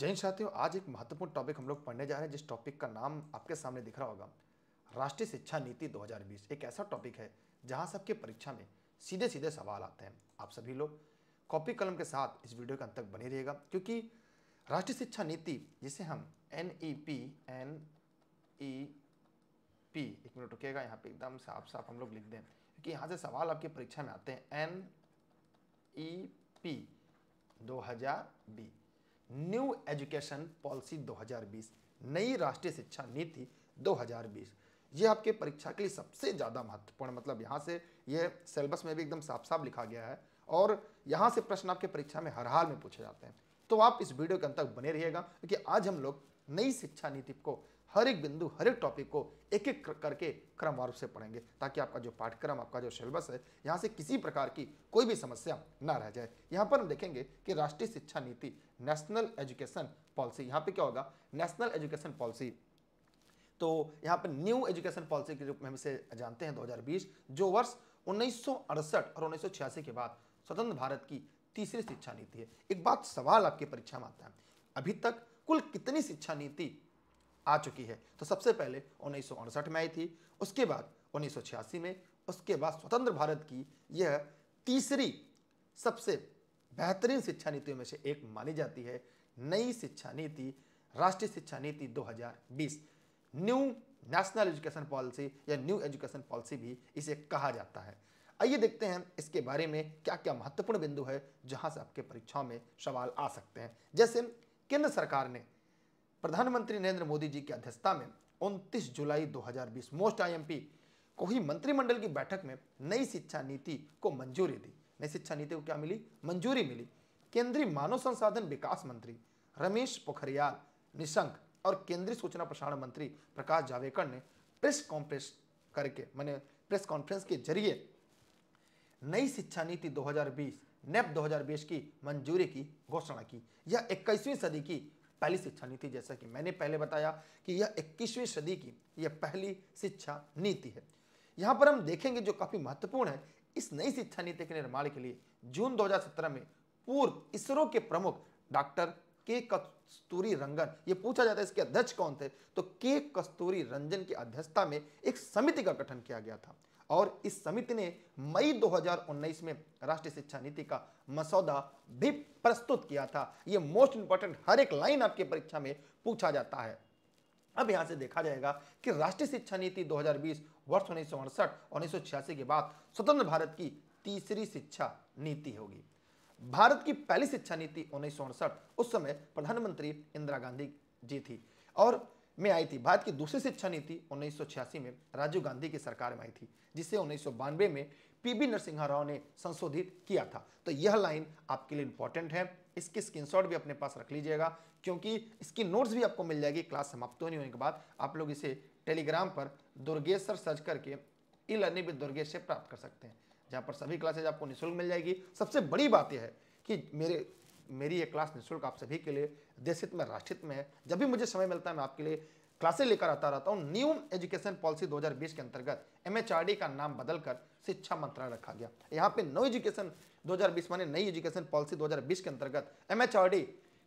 जय साथियों आज एक महत्वपूर्ण टॉपिक हम लोग पढ़ने जा रहे हैं जिस टॉपिक का नाम आपके सामने दिख रहा होगा राष्ट्रीय शिक्षा नीति 2020 एक ऐसा टॉपिक है जहां सबके परीक्षा में सीधे सीधे सवाल आते हैं आप सभी लोग कॉपी कलम के साथ इस वीडियो के अंत तक बने रहिएगा क्योंकि राष्ट्रीय शिक्षा नीति जिसे हम N E P N E P एक मिनट रुकेगा यहाँ पर एकदम साफ साफ हम लोग लिख दें क्योंकि यहाँ से सवाल आपकी परीक्षा में आते हैं एन ई पी दो हजार बी न्यू एजुकेशन पॉलिसी 2020 नई राष्ट्रीय शिक्षा नीति 2020 ये आपके परीक्षा के लिए सबसे ज़्यादा महत्वपूर्ण मतलब यहाँ से ये सिलेबस में भी एकदम साफ साफ लिखा गया है और यहाँ से प्रश्न आपके परीक्षा में हर हाल में पूछे जाते हैं तो आप इस वीडियो के अंत तक बने रहिएगा क्योंकि आज हम लोग नई शिक्षा नीति को हर एक बिंदु हर एक टॉपिक को एक एक करके क्रमवार से पढ़ेंगे ताकि आपका जो पाठ्यक्रम आपका जो सिलेबस है यहाँ से किसी प्रकार की कोई भी समस्या ना रह जाए यहाँ पर हम देखेंगे कि राष्ट्रीय शिक्षा नीति नेशनल एजुकेशन पॉलिसी यहाँ पे क्या होगा नेशनल एजुकेशन पॉलिसी तो यहाँ पर न्यू एजुकेशन पॉलिसी के रूप में हम इसे जानते हैं दो जो वर्ष उन्नीस और उन्नीस के बाद स्वतंत्र भारत की तीसरी शिक्षा नीति है एक बात सवाल आपकी परीक्षा में आता है अभी तक कुल कितनी शिक्षा नीति आ चुकी है तो सबसे पहले उन्नीस में आई थी उसके बाद उन्नीस में उसके बाद स्वतंत्र भारत की यह तीसरी सबसे बेहतरीन शिक्षा नीतियों में से एक मानी जाती है नई शिक्षा नीति राष्ट्रीय शिक्षा नीति 2020 न्यू नेशनल एजुकेशन पॉलिसी या न्यू एजुकेशन पॉलिसी भी इसे कहा जाता है आइए देखते हैं इसके बारे में क्या क्या महत्वपूर्ण बिंदु है जहां से आपके परीक्षाओं में सवाल आ सकते हैं जैसे केंद्र सरकार ने प्रधानमंत्री नरेंद्र मोदी जी की अध्यक्षता में उनतीस जुलाई दो मोस्ट आई को ही मंत्रिमंडल की बैठक में नई शिक्षा नीति को मंजूरी दी नई शिक्षा नीति को क्या मिली मंजूरी मिली केंद्रीय मानव संसाधन विकास मंत्री रमेश पोखरियाल निशंक और केंद्रीय सूचना प्रसारण मंत्री प्रकाश जावड़ेकर ने प्रेस कॉन्फ्रेंस करके मैंने प्रेस कॉन्फ्रेंस के जरिए नई शिक्षा नीति 2020 नेप 2020 की मंजूरी की घोषणा की यह 21वीं सदी की पहली शिक्षा नीति जैसा कि मैंने पहले बताया कि यह 21वीं सदी की यह पहली शिक्षा नीति है यहाँ पर हम देखेंगे जो काफ़ी महत्वपूर्ण है इस नई शिक्षा नीति के निर्माण के लिए जून 2017 में पूर्व इसरो के प्रमुख डॉक्टर के कस्तूरी रंगन ये पूछा जाता है इसके अध्यक्ष कौन थे तो के कस्तूरी रंजन की अध्यक्षता में एक समिति का गठन किया गया था और इस समिति ने मई 2019 में राष्ट्रीय शिक्षा नीति का मसौदा भी प्रस्तुत किया था यह मोस्ट इंपॉर्टेंट हर एक लाइन आपके परीक्षा में पूछा जाता है अब यहां से देखा जाएगा कि राष्ट्रीय शिक्षा नीति 2020 वर्ष उन्नीस सौ अड़सठ के बाद स्वतंत्र भारत की तीसरी शिक्षा नीति होगी भारत की पहली शिक्षा नीति उन्नीस उस समय प्रधानमंत्री इंदिरा गांधी जी थी और में आई थी भारत की दूसरी शिक्षा नीति उन्नीस में राजीव गांधी की सरकार में आई थी जिसे उन्नीस में पीबी नरसिंहा राव ने संशोधित किया था तो यह लाइन आपके लिए इंपॉर्टेंट है इसकी स्क्रीनशॉट भी अपने पास रख लीजिएगा क्योंकि इसकी नोट्स भी आपको मिल जाएगी क्लास समाप्त होने होने के बाद आप लोग इसे टेलीग्राम पर दुर्गेश्वर सर्च करके ई लर्निंग विद दुर्गेश से प्राप्त कर सकते हैं जहाँ पर सभी क्लासेज आपको निःशुल्क मिल जाएगी सबसे बड़ी बात यह है कि मेरे मेरी ये क्लास निःशुल्क आप सभी के लिए देशित में राष्ट्रित में है जब भी मुझे समय मिलता है मैं आपके लिए क्लासेस लेकर आता रहता हूँ न्यू एजुकेशन पॉलिसी 2020 के अंतर्गत एमएचआरडी का नाम बदलकर शिक्षा मंत्रालय रखा गया यहाँ पे नो एजुकेशन 2020 माने नई एजुकेशन पॉलिसी 2020 के अंतर्गत एमएचआरडी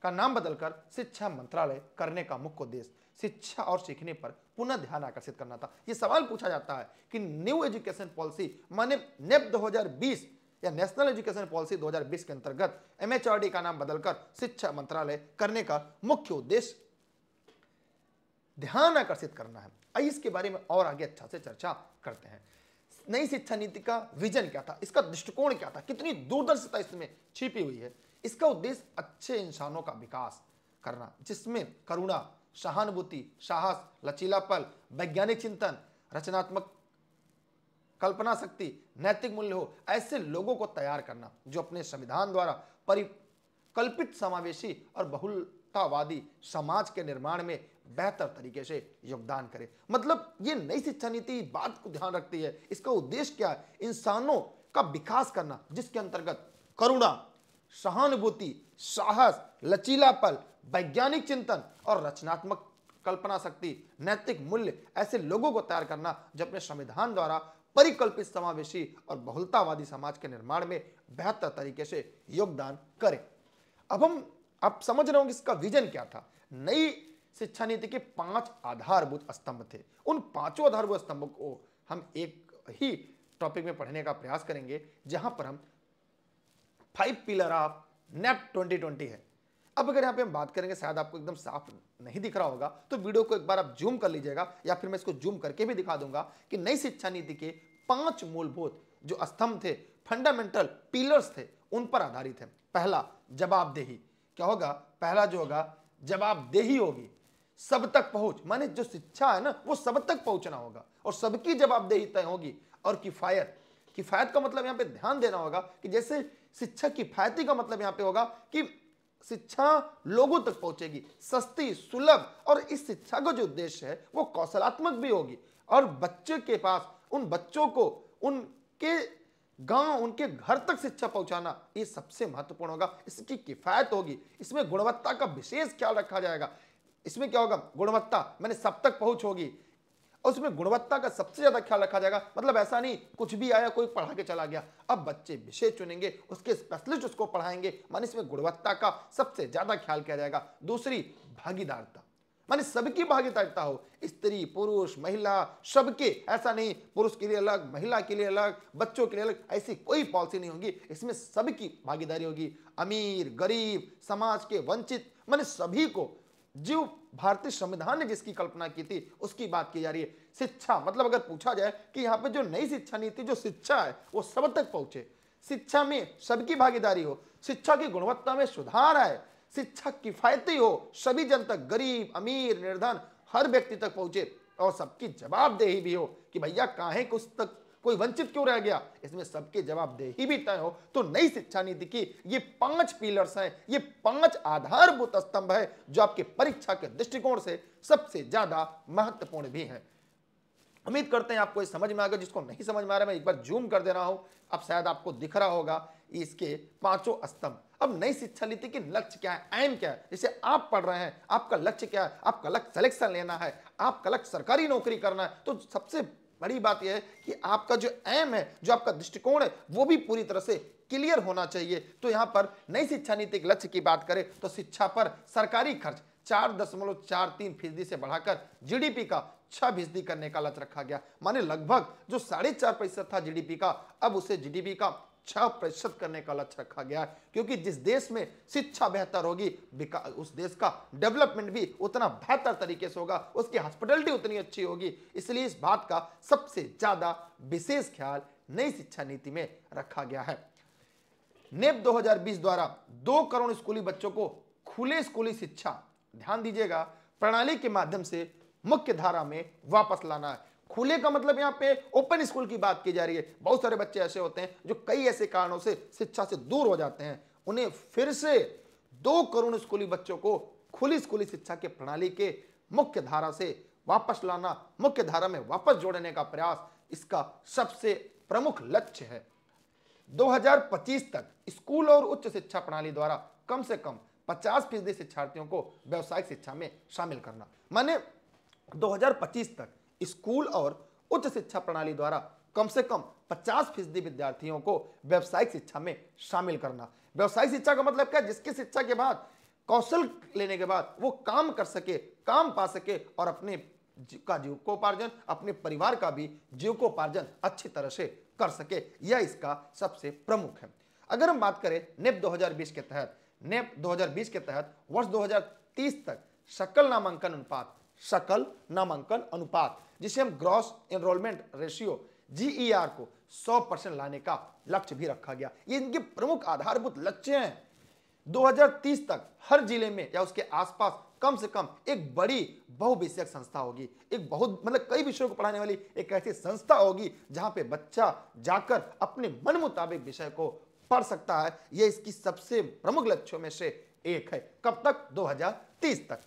का नाम बदलकर शिक्षा मंत्रालय करने का मुख्य उद्देश्य शिक्षा और सीखने पर पुनः ध्यान आकर्षित करना था ये सवाल पूछा जाता है कि न्यू एजुकेशन पॉलिसी माने नेप 2020 या नेशनल एजुकेशन पॉलिसी 2020 के अंतर्गत एमएचआरडी का नाम बदलकर शिक्षा मंत्रालय करने का मुख्य उद्देश्य ध्यान आकर्षित करना है आइए इसके बारे में और आगे अच्छा से चर्चा करते हैं नई शिक्षा नीति का विजन क्या था इसका दृष्टिकोण क्या था कितनी दूरदर्शिता इसमें छिपी हुई है इसका उद्देश्य अच्छे इंसानों का विकास करना जिसमें करुणा सहानुभूति साहस लचीलापन वैज्ञानिक चिंतन रचनात्मक कल्पना शक्ति नैतिक मूल्य हो ऐसे लोगों को तैयार करना जो अपने संविधान द्वारा परिकल्पित समावेशी और बहुलतावादी समाज के निर्माण में बेहतर तरीके से योगदान करे मतलब ये नई शिक्षा नीति बात को ध्यान रखती है इसका उद्देश्य क्या है इंसानों का विकास करना जिसके अंतर्गत करुणा सहानुभूति साहस लचीलापल वैज्ञानिक चिंतन और रचनात्मक कल्पना शक्ति नैतिक मूल्य ऐसे लोगों को तैयार करना जो अपने संविधान द्वारा परिकल्पित समावेशी और बहुलतावादी समाज के निर्माण में बेहतर तरीके से योगदान करें अब हम आप समझ रहे होंगे इसका विजन क्या था नई शिक्षा नीति के पांच आधारभूत स्तंभ थे उन पांचों आधारभूत स्तंभ को हम एक ही टॉपिक में पढ़ने का प्रयास करेंगे जहां पर हम फाइव पिलर ऑफ ट्वेंटी 2020 है अब अगर यहाँ पे हम बात करेंगे शायद आपको एकदम साफ नहीं दिख रहा होगा तो वीडियो को एक बार आप जूम कर लीजिएगा या फिर मैं इसको जूम करके भी दिखा दूंगा कि नई शिक्षा नीति के पांच मूलभूत जो स्तंभ थे फंडामेंटल पिलर्स थे उन पर आधारित है पहला जवाबदेही क्या होगा पहला जो होगा जवाबदेही होगी सब तक पहुंच माने जो शिक्षा है ना वो सब तक पहुंचना होगा और सबकी जवाबदेही तय होगी और किफायत किफायत का मतलब यहाँ पे ध्यान देना होगा कि जैसे शिक्षा किफायती का मतलब यहाँ पे होगा कि शिक्षा लोगों तक पहुंचेगी सस्ती सुलभ और इस शिक्षा का जो उद्देश्य है वो कौशलात्मक भी होगी और बच्चे के पास उन बच्चों को उनके गांव उनके घर तक शिक्षा पहुंचाना ये सबसे महत्वपूर्ण होगा इसकी किफायत होगी इसमें गुणवत्ता का विशेष ख्याल रखा जाएगा इसमें क्या होगा गुणवत्ता मैंने सब तक पहुंच होगी और उसमें गुणवत्ता का सबसे ज्यादा ख्याल रखा जाएगा मतलब ऐसा नहीं कुछ भी आया कोई पढ़ा के चला गया अब बच्चे विषय चुनेंगे उसके स्पेशलिस्ट उसको पढ़ाएंगे मान इसमें गुणवत्ता का सबसे ज्यादा ख्याल किया जाएगा दूसरी भागीदारता माने सबकी भागीदारिता हो स्त्री पुरुष महिला सबके ऐसा नहीं पुरुष के लिए अलग महिला के लिए अलग बच्चों के लिए अलग ऐसी कोई पॉलिसी नहीं होगी इसमें सबकी भागीदारी होगी अमीर गरीब समाज के वंचित माने सभी को जीव भारतीय संविधान ने जिसकी कल्पना की थी उसकी बात की जा रही है शिक्षा मतलब अगर पूछा जाए कि यहाँ पे जो नई शिक्षा नीति जो शिक्षा है वो सब तक पहुंचे शिक्षा में सबकी भागीदारी हो शिक्षा की गुणवत्ता में सुधार आए शिक्षा किफायती हो सभी जन तक गरीब अमीर निर्धन हर व्यक्ति तक पहुंचे और सबकी जवाबदेही भी हो कि भैया काहे कुछ तक कोई वंचित क्यों रह गया इसमें सबके ही भी तय हो तो नई शिक्षा नीति की ये पांच पिलर्स हैं ये पांच आधारभूत स्तंभ है जो आपके परीक्षा के दृष्टिकोण से सबसे ज्यादा महत्वपूर्ण भी है उम्मीद करते हैं आपको समझ में आ गया जिसको नहीं समझ में आ रहा मैं एक बार जूम कर दे रहा हूं अब शायद आपको दिख रहा होगा इसके पांचों स्तंभ अब नई शिक्षा नीति की लक्ष्य क्या है एम क्या है जिसे आप पढ़ रहे हैं आपका लक्ष्य क्या है आपका लक्ष्य सिलेक्शन लेना है आपका लक्ष्य सरकारी नौकरी करना है तो सबसे बड़ी बात यह है कि आपका जो एम है जो आपका दृष्टिकोण है वो भी पूरी तरह से क्लियर होना चाहिए तो यहां पर नई शिक्षा नीति के लक्ष्य की बात करें तो शिक्षा पर सरकारी खर्च चार दशमलव चार तीन फीसदी से बढ़ाकर जीडीपी का छह फीसदी करने का लक्ष्य रखा गया माने लगभग जो साढ़े चार प्रतिशत था जीडीपी का अब उसे जीडीपी का छह प्रतिशत करने का लक्ष्य रखा गया है क्योंकि जिस देश में शिक्षा बेहतर होगी उस देश का डेवलपमेंट भी उतना बेहतर तरीके से होगा उसकी हॉस्पिटलिटी उतनी अच्छी होगी इसलिए इस बात का सबसे ज्यादा विशेष ख्याल नई शिक्षा नीति में रखा गया है नेप 2020 द्वारा दो करोड़ स्कूली बच्चों को खुले स्कूली शिक्षा ध्यान दीजिएगा प्रणाली के माध्यम से मुख्य धारा में वापस लाना है खुले का मतलब यहाँ पे ओपन स्कूल की बात की जा रही है बहुत सारे बच्चे ऐसे होते हैं जो कई ऐसे कारणों से शिक्षा से दूर हो जाते हैं उन्हें फिर से दो करोड़ स्कूली बच्चों को खुली स्कूली शिक्षा के प्रणाली के मुख्य धारा से वापस लाना मुख्य धारा में वापस जोड़ने का प्रयास इसका सबसे प्रमुख लक्ष्य है 2025 तक स्कूल और उच्च शिक्षा प्रणाली द्वारा कम से कम 50 फीसदी शिक्षार्थियों को व्यावसायिक शिक्षा में शामिल करना माने 2025 तक स्कूल और उच्च शिक्षा प्रणाली द्वारा कम से कम 50 फीसदी विद्यार्थियों को व्यावसायिक शिक्षा में शामिल करना व्यावसायिक शिक्षा का मतलब क्या जिसकी शिक्षा के बाद कौशल लेने के बाद वो काम कर सके काम पा सके और अपने का जीवकोपार्जन अपने परिवार का भी जीवकोपार्जन अच्छी तरह से कर सके यह इसका सबसे प्रमुख है अगर हम बात करें नेप 2020 के तहत नेप 2020 के तहत वर्ष 2030 तक सकल नामांकन अनुपात सकल नामांकन अनुपात जिसे हम ग्रॉस एनरोलमेंट रेशियो जीईआर को 100 परसेंट लाने का लक्ष्य भी रखा गया ये इनके प्रमुख आधारभूत लक्ष्य हैं 2030 तक हर जिले में या उसके आसपास कम से कम एक बड़ी बहुविषयक संस्था होगी एक बहुत मतलब कई विषयों को पढ़ाने वाली एक ऐसी संस्था होगी जहां पे बच्चा जाकर अपने मन मुताबिक विषय को पढ़ सकता है यह इसकी सबसे प्रमुख लक्ष्यों में से एक है कब तक 2030 तक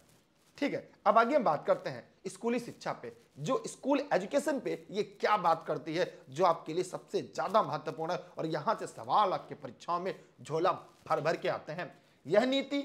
ठीक है अब आगे हम बात करते हैं स्कूली शिक्षा पे जो स्कूल एजुकेशन पे ये क्या बात करती है जो आपके लिए सबसे ज़्यादा महत्वपूर्ण है और यहां से सवाल आपके परीक्षाओं में झोला भर भर के आते हैं यह नीति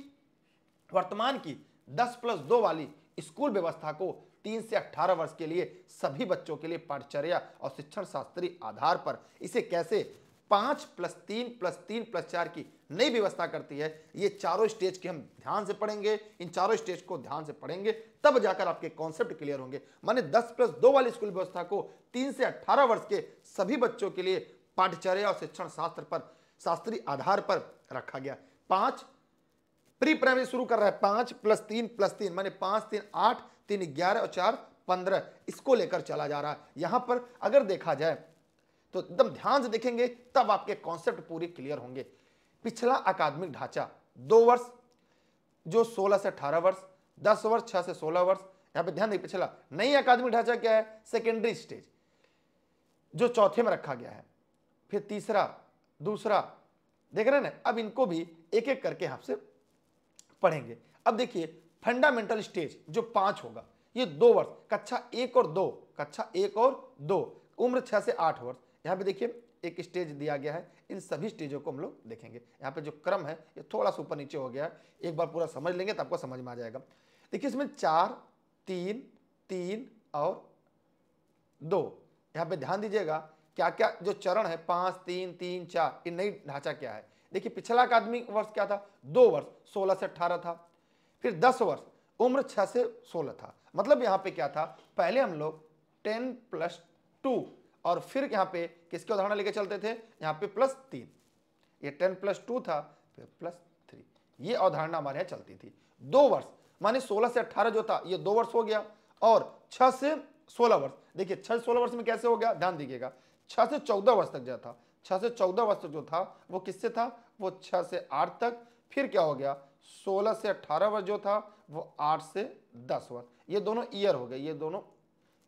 वर्तमान की दस प्लस दो वाली स्कूल व्यवस्था को तीन से अट्ठारह वर्ष के लिए सभी बच्चों के लिए पाठचर्या और शिक्षण शास्त्री आधार पर इसे कैसे पांच प्लस तीन प्लस तीन प्लस चार की नई व्यवस्था करती है ये चारों स्टेज के हम ध्यान से पढ़ेंगे इन चारों स्टेज को ध्यान से पढ़ेंगे तब जाकर आपके कॉन्सेप्ट क्लियर होंगे माने 10 प्लस दो वाली स्कूल व्यवस्था को तीन से 18 वर्ष के सभी बच्चों के लिए पाठचर्या और शिक्षण शास्त्र पर शास्त्रीय आधार पर रखा गया पांच प्री प्राइमरी शुरू कर रहा है पांच प्लस तीन प्लस तीन माने पांच तीन आठ तीन ग्यारह और चार पंद्रह इसको लेकर चला जा रहा है यहां पर अगर देखा जाए तो एकदम ध्यान से देखेंगे तब आपके कॉन्सेप्ट पूरे क्लियर होंगे पिछला अकादमिक ढांचा दो वर्ष जो 16 से 18 वर्ष 10 वर्ष 6 से 16 वर्ष यहां पे ध्यान दें पिछला नई अकादमिक ढांचा क्या है सेकेंडरी स्टेज जो चौथे में रखा गया है फिर तीसरा दूसरा देख रहे हैं ना अब इनको भी एक एक करके आपसे पढ़ेंगे अब देखिए फंडामेंटल स्टेज जो पांच होगा ये दो वर्ष कक्षा एक और दो कक्षा एक और दो उम्र छह से आठ वर्ष यहाँ पे देखिए एक स्टेज दिया गया है इन सभी स्टेजों को हम लोग देखेंगे यहाँ पे जो क्रम है ये थोड़ा सा ऊपर नीचे हो गया है एक बार पूरा समझ लेंगे तो आपको समझ में आ जाएगा देखिए इसमें चार तीन तीन और दो यहाँ पे ध्यान दीजिएगा क्या क्या जो चरण है पाँच तीन तीन चार ये नई ढांचा क्या है देखिए पिछला अकादमिक वर्ष क्या था दो वर्ष सोलह से अट्ठारह था फिर दस वर्ष उम्र छः से सोलह था मतलब यहाँ पे क्या था पहले हम लोग टेन प्लस टू और फिर यहाँ पे किसके उदाहरण लेके चलते थे यहाँ पे प्लस तीन ये टेन प्लस टू था फिर प्लस थ्री ये अवधारणा हमारे यहाँ चलती थी दो वर्ष माने सोलह से अट्ठारह जो था ये दो वर्ष हो गया और छह से सोलह वर्ष देखिए छह से सोलह वर्ष में कैसे हो गया ध्यान दीजिएगा छह से चौदह वर्ष तक जो था छह से चौदह वर्ष जो था वो किससे था वो छह से आठ तक फिर क्या हो गया सोलह से अट्ठारह वर्ष जो था वो आठ से दस वर्ष ये दोनों ईयर हो गए ये दोनों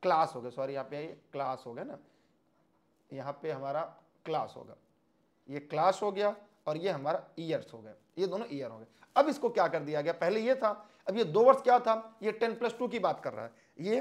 क्लास हो गए सॉरी यहाँ पे क्लास हो गए ना यहाँ पे हमारा क्लास होगा ये क्लास हो गया और ये हमारा ईयर्स हो गया ये दोनों ईयर हो गए अब इसको क्या कर दिया गया पहले ये था अब ये दो वर्ष क्या था ये टेन प्लस टू की बात कर रहा है ये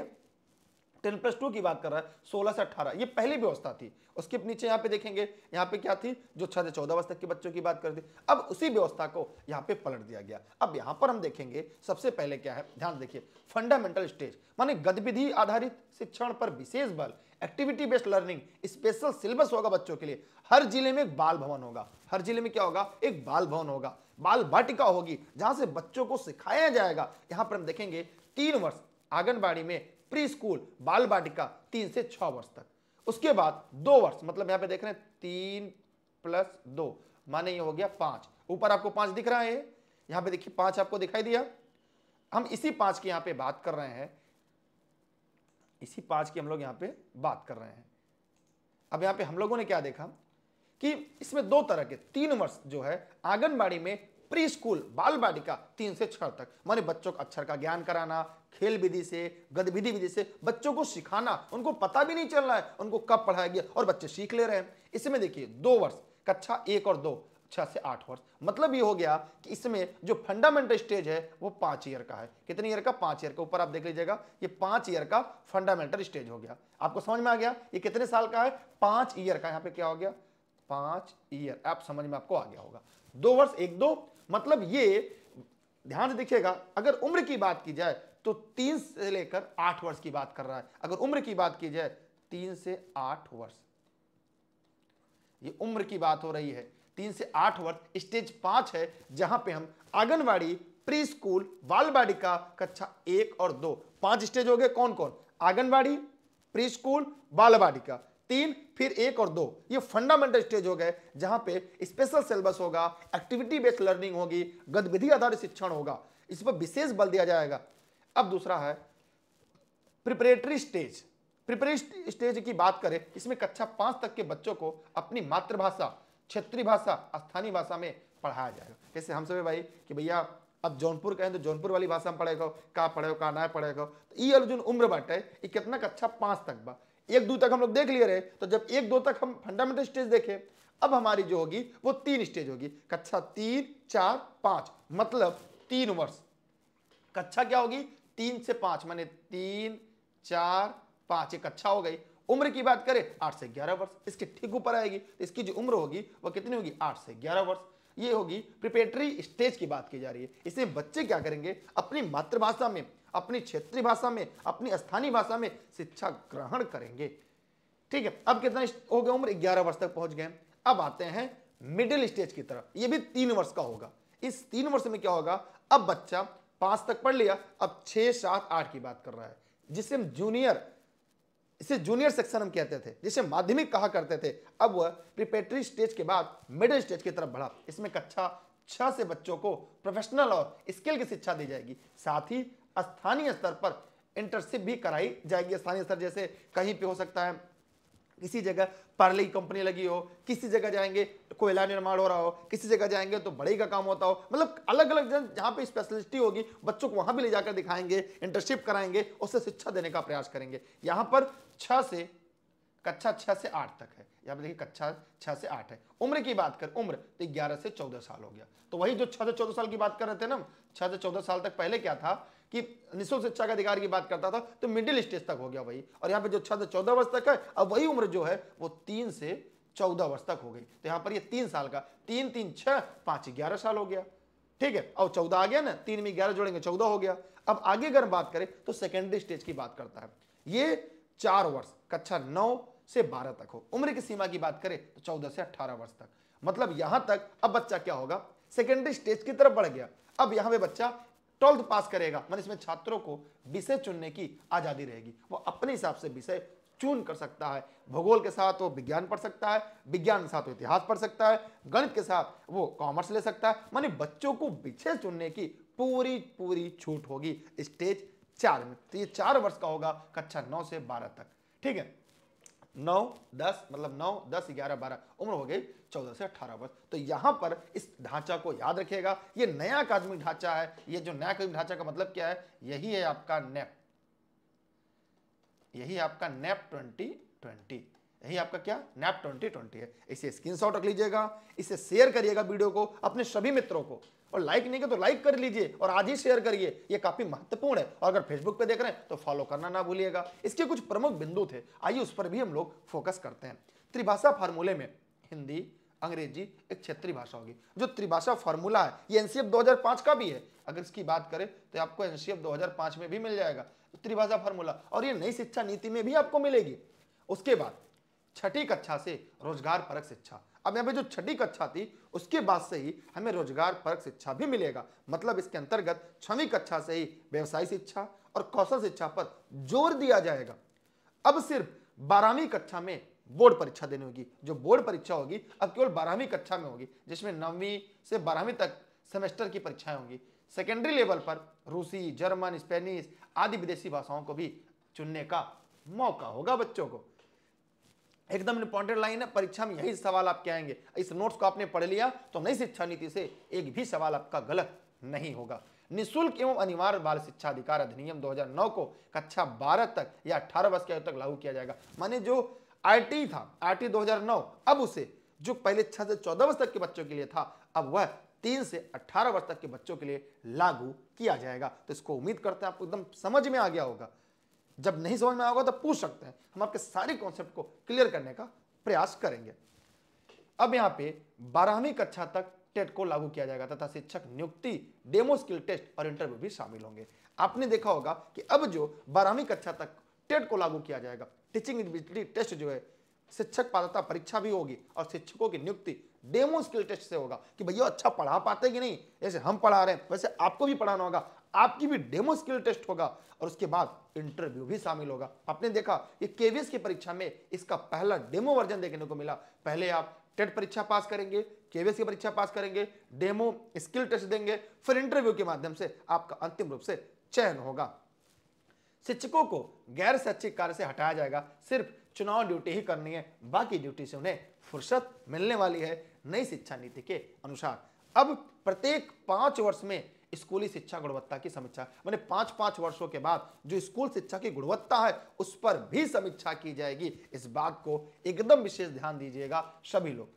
टेन प्लस टू की बात कर रहा है सोलह से अट्ठारह ये पहली व्यवस्था थी उसके नीचे यहाँ पे देखेंगे यहाँ पे क्या थी जो छह से चौदह वर्ष तक के बच्चों की बात कर दी अब उसी व्यवस्था को यहाँ पे पलट दिया गया अब यहाँ पर हम देखेंगे सबसे पहले क्या है ध्यान देखिए फंडामेंटल स्टेज माने गतिविधि आधारित शिक्षण पर विशेष बल activity based learning special syllabus होगा बच्चों के लिए हर जिले में एक बाल भवन होगा हर जिले में क्या होगा एक बाल भवन होगा बाल वाटिका होगी जहां से बच्चों को सिखाया जाएगा यहां पर हम देखेंगे तीन वर्ष आंगनबाड़ी में प्री स्कूल बाल वाटिका तीन से छ वर्ष तक उसके बाद दो वर्ष मतलब यहाँ पे देख रहे हैं तीन प्लस दो माने ये हो गया पांच ऊपर आपको पांच दिख रहा है यहाँ पे देखिए पांच आपको दिखाई दिया हम इसी पांच की यहाँ पे बात कर रहे हैं इसी पांच की हम लोग यहां पे बात कर रहे हैं अब यहाँ पे हम लोगों ने क्या देखा कि इसमें दो तरह के तीन वर्ष जो है आंगनबाड़ी में प्री स्कूल बाल बालिका तीन से छह तक माने बच्चों को अक्षर का ज्ञान कराना खेल विधि से गतिविधि विधि से बच्चों को सिखाना उनको पता भी नहीं चल रहा है उनको कब पढ़ाया गया और बच्चे सीख ले रहे हैं इसमें देखिए दो वर्ष कक्षा एक और दो छह से आठ वर्ष मतलब ये हो गया कि इसमें जो फंडामेंटल स्टेज है वो पांच ईयर का है कितने ईयर का पांच ईयर का ऊपर आप देख लीजिएगा ये पांच ईयर का फंडामेंटल स्टेज हो गया आपको समझ में आ गया ये कितने साल का है पांच ईयर का यहाँ पे क्या हो गया पांच ईयर आप समझ में आपको आ गया होगा दो वर्ष एक दो मतलब ये ध्यान से देखिएगा अगर उम्र की बात की जाए तो तीन से लेकर आठ वर्ष की बात कर रहा है अगर उम्र की बात की जाए तीन से आठ वर्ष ये उम्र की बात हो रही है तीन से आठ वर्ष स्टेज पाँच है जहाँ पे हम आंगनबाड़ी प्री स्कूल बाल बालिका कक्षा एक और दो पांच स्टेज हो गए कौन कौन आंगनबाड़ी प्री स्कूल बाल बालिका तीन फिर एक और दो ये फंडामेंटल स्टेज हो गए जहां पे स्पेशल सिलेबस होगा एक्टिविटी बेस्ड लर्निंग होगी गतिविधि आधारित शिक्षण होगा इस पर विशेष बल दिया जाएगा अब दूसरा है प्रिपरेटरी स्टेज प्रिपरेटरी स्टेज की बात करें इसमें कक्षा पांच तक के बच्चों को अपनी मातृभाषा क्षेत्रीय भाषा स्थानीय भाषा में पढ़ाया जाएगा जैसे हम सब भाई कि भैया अब जौनपुर कहें तो जौनपुर वाली भाषा में पढ़ेगा कहा पढ़े कहा ना पढ़ेगा तो ये जो उम्र है ये कितना कक्षा पांच तक बा एक दो तक हम लोग देख लिए रहे तो जब एक दो तक हम फंडामेंटल स्टेज देखें अब हमारी जो होगी वो तीन स्टेज होगी कक्षा तीन चार पाँच मतलब तीन वर्ष कक्षा क्या होगी तीन से पाँच माने तीन चार पाँच एक कक्षा हो गई उम्र की बात करें आठ से ग्यारह वर्ष इसके ठीक ऊपर आएगी तो इसकी जो उम्र होगी वह कितनी होगी आठ से ग्यारह वर्ष ये होगी प्रिपेटरी स्टेज की बात की जा रही है इसे बच्चे क्या करेंगे अपनी मातृभाषा में अपनी क्षेत्रीय भाषा में अपनी स्थानीय भाषा में शिक्षा ग्रहण करेंगे ठीक है अब कितना हो गया उम्र ग्यारह वर्ष तक पहुंच गए अब आते हैं मिडिल स्टेज की तरफ ये भी तीन वर्ष का होगा इस तीन वर्ष में क्या होगा अब बच्चा पांच तक पढ़ लिया अब छह सात आठ की बात कर रहा है जिसे हम जूनियर इसे जूनियर सेक्शन हम कहते थे जिसे माध्यमिक कहा करते थे अब वह प्रिपेटरी स्टेज के बाद मिडिल स्टेज की तरफ बढ़ा इसमें कक्षा छह से बच्चों को प्रोफेशनल और स्किल की शिक्षा दी जाएगी साथ ही स्थानीय स्तर पर इंटर्नशिप भी कराई जाएगी स्थानीय स्तर जैसे कहीं पे हो सकता है किसी जगह पार्ले की कंपनी लगी हो किसी जगह जाएंगे कोयला निर्माण हो रहा हो किसी जगह जाएंगे तो बड़े का काम होता हो मतलब अलग अलग जन जहाँ पे स्पेशलिस्टी होगी बच्चों को वहाँ भी ले जाकर दिखाएंगे इंटर्नशिप कराएंगे उससे शिक्षा देने का प्रयास करेंगे यहाँ पर छः से कक्षा छः से आठ तक है यहाँ पर देखिए कक्षा छः से आठ है उम्र की बात कर उम्र तो ग्यारह से चौदह साल हो गया तो वही जो छः से चौदह साल की बात कर रहे थे ना छः से चौदह साल तक पहले क्या था कि निःशुल्क शिक्षा का अधिकार की बात करता था तो मिडिल स्टेज तक हो गया वही और यहाँ पे जो से चौदह वर्ष तक है अब वही उम्र जो है वो तीन से चौदह वर्ष तक हो गई तो यहाँ पर ये तीन साल का तीन तीन छह पांच ग्यारह साल हो गया ठीक है और चौदह आ गया ना तीन में ग्यारह जोड़ेंगे चौदह हो गया अब आगे अगर बात करें तो सेकेंडरी स्टेज की बात करता है ये चार वर्ष कक्षा नौ से बारह तक हो उम्र की सीमा की बात करें तो चौदह से अट्ठारह वर्ष तक मतलब यहां तक अब बच्चा क्या होगा सेकेंडरी स्टेज की तरफ बढ़ गया अब यहां पे बच्चा ट्वेल्थ पास करेगा मतलब इसमें छात्रों को विषय चुनने की आज़ादी रहेगी वो अपने हिसाब से विषय चुन कर सकता है भूगोल के साथ वो विज्ञान पढ़ सकता है विज्ञान के साथ वो इतिहास पढ़ सकता है गणित के साथ वो कॉमर्स ले सकता है मानी बच्चों को विषय चुनने की पूरी पूरी छूट होगी स्टेज चार में तो ये चार वर्ष का होगा कक्षा नौ से बारह तक ठीक है नौ दस मतलब नौ दस ग्यारह बारह उम्र हो गई चौदह से 18 वर्ष तो यहाँ पर इस ढांचा को याद रखिएगा ये नया अकादमी ढांचा है ये जो नया अकादमी ढांचा का मतलब क्या है यही है आपका नेप यही है आपका नेप ट्वेंटी ट्वेंटी यही आपका क्या नेप ट्वेंटी ट्वेंटी है इसे स्क्रीनशॉट रख लीजिएगा इसे शेयर करिएगा वीडियो को अपने सभी मित्रों को और लाइक नहीं किया तो लाइक कर लीजिए और आज ही शेयर करिए ये काफी महत्वपूर्ण है और अगर फेसबुक पे देख रहे हैं तो फॉलो करना ना भूलिएगा इसके कुछ प्रमुख बिंदु थे आइए उस पर भी हम लोग फोकस करते हैं त्रिभाषा फार्मूले में हिंदी अंग्रेजी एक क्षेत्रीय भाषा होगी जो त्रिभाषा फॉर्मूला है ये एनसीएफ 2005 का भी है अगर इसकी बात करें तो आपको एनसीएफ 2005 में भी मिल जाएगा त्रिभाषा फॉर्मूला और ये नई शिक्षा नीति में भी आपको मिलेगी उसके बाद छठी कक्षा से रोजगार परक शिक्षा अब यहाँ पे जो छठी कक्षा थी उसके बाद से ही हमें रोजगार परक शिक्षा भी मिलेगा मतलब इसके अंतर्गत छठी कक्षा से ही व्यवसाय शिक्षा और कौशल शिक्षा पर जोर दिया जाएगा अब सिर्फ बारहवीं कक्षा में बोर्ड परीक्षा देनी होगी जो बोर्ड परीक्षा होगी अब केवल बारहवीं कक्षा में होगी जिसमें नौवीं से बारहवीं तक सेमेस्टर की परीक्षाएं होंगी सेकेंडरी लेवल पर रूसी जर्मन स्पेनिश आदि विदेशी भाषाओं को भी चुनने का मौका होगा बच्चों को एकदम इंपॉर्टेंट लाइन है परीक्षा में यही सवाल आपके आएंगे इस नोट्स को आपने पढ़ लिया तो नई शिक्षा नीति से एक भी सवाल आपका गलत नहीं होगा निःशुल्क एवं अनिवार्य बाल शिक्षा अधिकार अधिनियम 2009 को कक्षा 12 तक या 18 वर्ष की आयु तक लागू किया जाएगा माने जो आईटी था आईटी 2009 अब उसे जो पहले छह से चौदह वर्ष तक के बच्चों के लिए था अब वह तीन से अट्ठारह वर्ष तक के बच्चों के लिए लागू किया जाएगा तो इसको उम्मीद करते हैं आपको एकदम समझ में आ गया होगा जब नहीं समझ में आएगा तो पूछ सकते हैं हम आपके सारे कॉन्सेप्ट को क्लियर करने का प्रयास करेंगे अब यहाँ पे बारहवीं कक्षा तक टेट को लागू किया जाएगा तथा शिक्षक नियुक्ति डेमो स्किल टेस्ट और इंटरव्यू भी शामिल होंगे आपने देखा होगा कि अब जो बारहवीं कक्षा तक टेट को लागू किया जाएगा टीचिंग एलिजिबिलिटी टेस्ट जो है शिक्षक पात्रता परीक्षा भी होगी और शिक्षकों की नियुक्ति डेमो स्किल टेस्ट से होगा कि भैया अच्छा पढ़ा पाते कि नहीं जैसे हम पढ़ा रहे हैं वैसे आपको भी पढ़ाना होगा आपकी भी डेमो स्किल टेस्ट होगा और उसके बाद इंटरव्यू भी शामिल होगा आपने देखा ये केवीएस की परीक्षा में इसका पहला डेमो वर्जन देखने को मिला पहले आप टेट परीक्षा पास करेंगे केवीएस की परीक्षा पास करेंगे डेमो स्किल टेस्ट देंगे फिर इंटरव्यू के माध्यम से आपका अंतिम रूप से चयन होगा शिक्षकों को गैर शैक्षिक कार्य से हटाया जाएगा सिर्फ चुनाव ड्यूटी ही करनी है बाकी ड्यूटी से उन्हें फुर्सत मिलने वाली है नई शिक्षा नीति के अनुसार अब प्रत्येक पांच वर्ष में स्कूली शिक्षा गुणवत्ता की समीक्षा मैंने पांच पांच वर्षों के बाद जो स्कूल शिक्षा की गुणवत्ता है उस पर भी समीक्षा की जाएगी इस बात को एकदम विशेष ध्यान दीजिएगा सभी लोग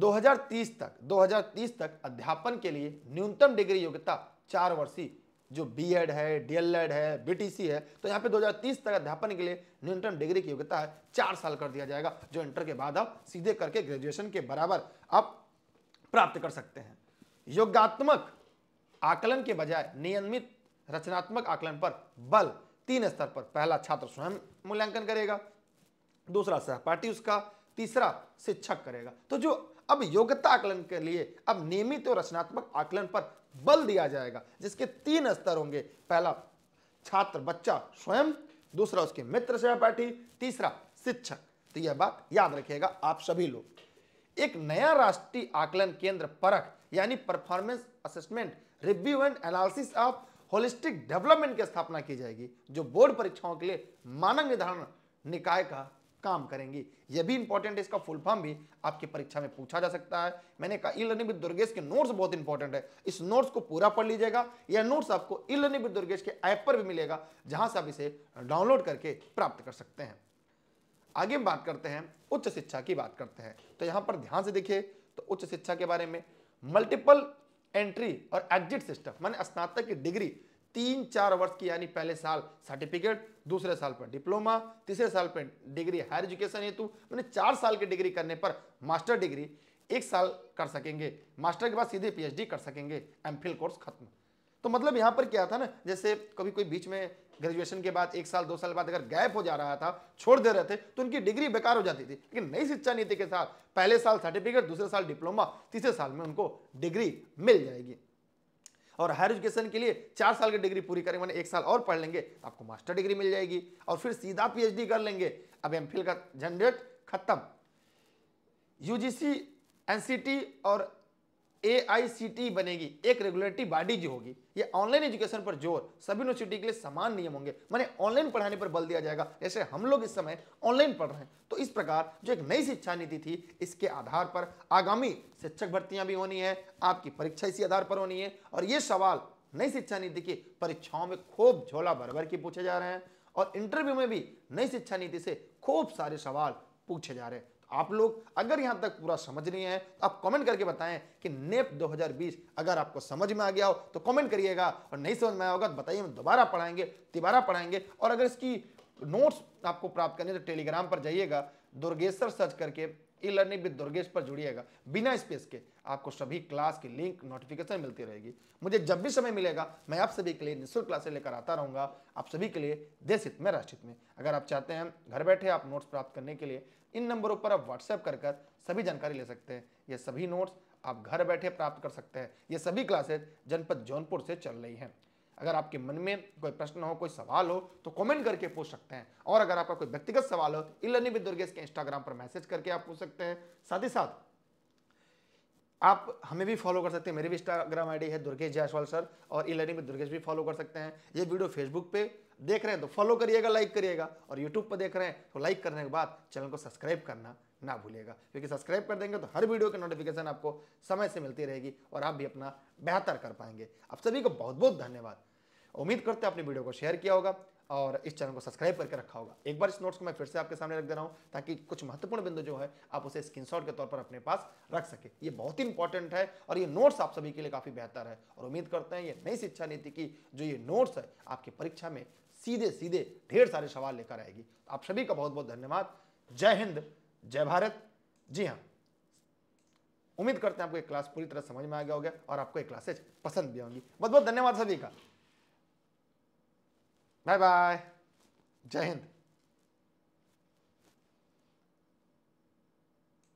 2030 तक 2030 तक अध्यापन के लिए न्यूनतम डिग्री योग्यता चार वर्षीय जो बीएड है डीएलएड है बीटीसी है तो यहाँ पे 2030 तक अध्यापन के लिए न्यूनतम डिग्री की योग्यता है चार साल कर दिया जाएगा जो इंटर के बाद आप सीधे करके ग्रेजुएशन के बराबर आप प्राप्त कर सकते हैं योगात्मक आकलन के बजाय नियमित रचनात्मक आकलन पर बल तीन स्तर पर पहला छात्र स्वयं मूल्यांकन करेगा दूसरा सहपाठी उसका तीसरा शिक्षक करेगा तो जो अब योग्यता आकलन के लिए अब नियमित और रचनात्मक आकलन पर बल दिया जाएगा जिसके तीन स्तर होंगे पहला छात्र बच्चा स्वयं दूसरा उसके मित्र सहपाठी तीसरा शिक्षक तो यह बात याद रखिएगा आप सभी लोग एक नया राष्ट्रीय आकलन केंद्र परख यानी performance assessment review and analysis of holistic development की स्थापना की जाएगी जो बोर्ड परीक्षाओं के लिए मानक निर्धारण निकाय का काम करेंगी यह भी इंपॉर्टेंट है इसका फुल फॉर्म भी आपकी परीक्षा में पूछा जा सकता है मैंने कहा ई लर्निंग विद दुर्गेश के नोट्स बहुत इंपॉर्टेंट है इस नोट्स को पूरा पढ़ लीजिएगा यह नोट्स आपको ई लर्निंग विद दुर्गेश के ऐप पर भी मिलेगा जहां से आप इसे डाउनलोड करके प्राप्त कर सकते हैं आगे बात करते हैं उच्च शिक्षा की बात करते हैं तो यहां पर ध्यान से देखिए तो उच्च शिक्षा के बारे में मल्टीपल एंट्री और एग्जिट सिस्टम माने स्नातक की डिग्री तीन चार वर्ष की यानी पहले साल सर्टिफिकेट दूसरे साल पर डिप्लोमा तीसरे साल पर डिग्री हायर एजुकेशन हेतु मैंने चार साल की डिग्री करने पर मास्टर डिग्री एक साल कर सकेंगे मास्टर के बाद सीधे पीएचडी कर सकेंगे एमफिल कोर्स खत्म तो मतलब यहाँ पर क्या था ना जैसे कभी कोई बीच में ग्रेजुएशन के बाद एक साल दो साल बाद अगर गैप हो जा रहा था छोड़ दे रहे थे तो उनकी डिग्री बेकार हो जाती थी लेकिन नई शिक्षा नीति के साथ पहले साल सर्टिफिकेट दूसरे साल डिप्लोमा तीसरे साल में उनको डिग्री मिल जाएगी और हायर एजुकेशन के लिए चार साल की डिग्री पूरी करेंगे मैंने एक साल और पढ़ लेंगे तो आपको मास्टर डिग्री मिल जाएगी और फिर सीधा पीएचडी कर लेंगे अब एम का जनरेट खत्म यूजीसी एनसीटी और ए बनेगी एक रेगुलेटरी बॉडी जो होगी ये ऑनलाइन एजुकेशन पर जोर सभी यूनिवर्सिटी के लिए समान नियम होंगे माने ऑनलाइन पढ़ाने पर बल दिया जाएगा जैसे हम लोग इस समय ऑनलाइन पढ़ रहे हैं तो इस प्रकार जो एक नई शिक्षा नीति थी इसके आधार पर आगामी शिक्षक भर्तियां भी होनी है आपकी परीक्षा इसी आधार पर होनी है और ये सवाल नई शिक्षा नीति की परीक्षाओं में खूब झोला भर भर के पूछे जा रहे हैं और इंटरव्यू में भी नई शिक्षा नीति से खूब सारे सवाल पूछे जा रहे हैं आप लोग अगर यहां तक पूरा समझ नहीं है तो आप कमेंट करके बताएं कि नेप 2020 अगर आपको समझ में आ गया हो तो कमेंट करिएगा और नहीं समझ में आया होगा तो बताइए हम दोबारा पढ़ाएंगे तिबारा पढ़ाएंगे और अगर इसकी नोट्स आपको प्राप्त करनी है तो टेलीग्राम पर जाइएगा दुर्गेश्वर सर्च करके ई लर्निंग विद दुर्गेश पर जुड़िएगा बिना स्पेस के आपको सभी क्लास की लिंक नोटिफिकेशन मिलती रहेगी मुझे जब भी समय मिलेगा मैं आप सभी के लिए निःशुल्क क्लासे लेकर आता रहूंगा आप सभी के लिए देश हित में राष्ट्रित में अगर आप चाहते हैं घर बैठे आप नोट्स प्राप्त करने के लिए इन नंबरों पर आप व्हाट्सएप कर कर सभी जानकारी ले सकते हैं ये सभी नोट्स आप घर बैठे प्राप्त कर सकते हैं ये सभी क्लासेज जनपद जौनपुर से चल रही हैं अगर आपके मन में कोई प्रश्न हो कोई सवाल हो तो कमेंट करके पूछ सकते हैं और अगर आपका कोई व्यक्तिगत सवाल हो तो इलर्निंग विद दुर्गेश के इंस्टाग्राम पर मैसेज करके आप पूछ सकते हैं साथ ही साथ आप हमें भी फॉलो कर सकते हैं मेरी भी इंस्टाग्राम आईडी है दुर्गेश जायसवाल सर और इन लर्निंग दुर्गेश भी फॉलो कर सकते हैं ये वीडियो तो फेसबुक पर देख रहे हैं तो फॉलो करिएगा लाइक करिएगा और यूट्यूब पर देख रहे हैं तो लाइक करने के बाद चैनल को सब्सक्राइब करना ना भूलेगा क्योंकि सब्सक्राइब कर देंगे तो हर वीडियो की नोटिफिकेशन आपको समय से मिलती रहेगी और आप भी अपना बेहतर कर पाएंगे आप सभी को बहुत बहुत धन्यवाद उम्मीद करते हैं आपने वीडियो को शेयर किया होगा और इस चैनल को सब्सक्राइब करके रखा होगा एक बार इस नोट्स को मैं फिर से आपके सामने रख दे रहा हूँ ताकि कुछ महत्वपूर्ण बिंदु जो है आप उसे स्क्रीनशॉट के तौर पर अपने पास रख सके ये बहुत ही इंपॉर्टेंट है और ये नोट्स आप सभी के लिए काफ़ी बेहतर है और उम्मीद करते हैं ये नई शिक्षा नीति की जो ये नोट्स है आपकी परीक्षा में सीधे सीधे ढेर सारे सवाल लेकर आएगी आप सभी का बहुत बहुत धन्यवाद जय हिंद जय भारत जी हाँ उम्मीद करते हैं आपको एक क्लास पूरी तरह समझ में आ गया होगा और आपको एक क्लासेज पसंद भी होंगी बहुत बहुत धन्यवाद सभी का बाय बाय जय हिंद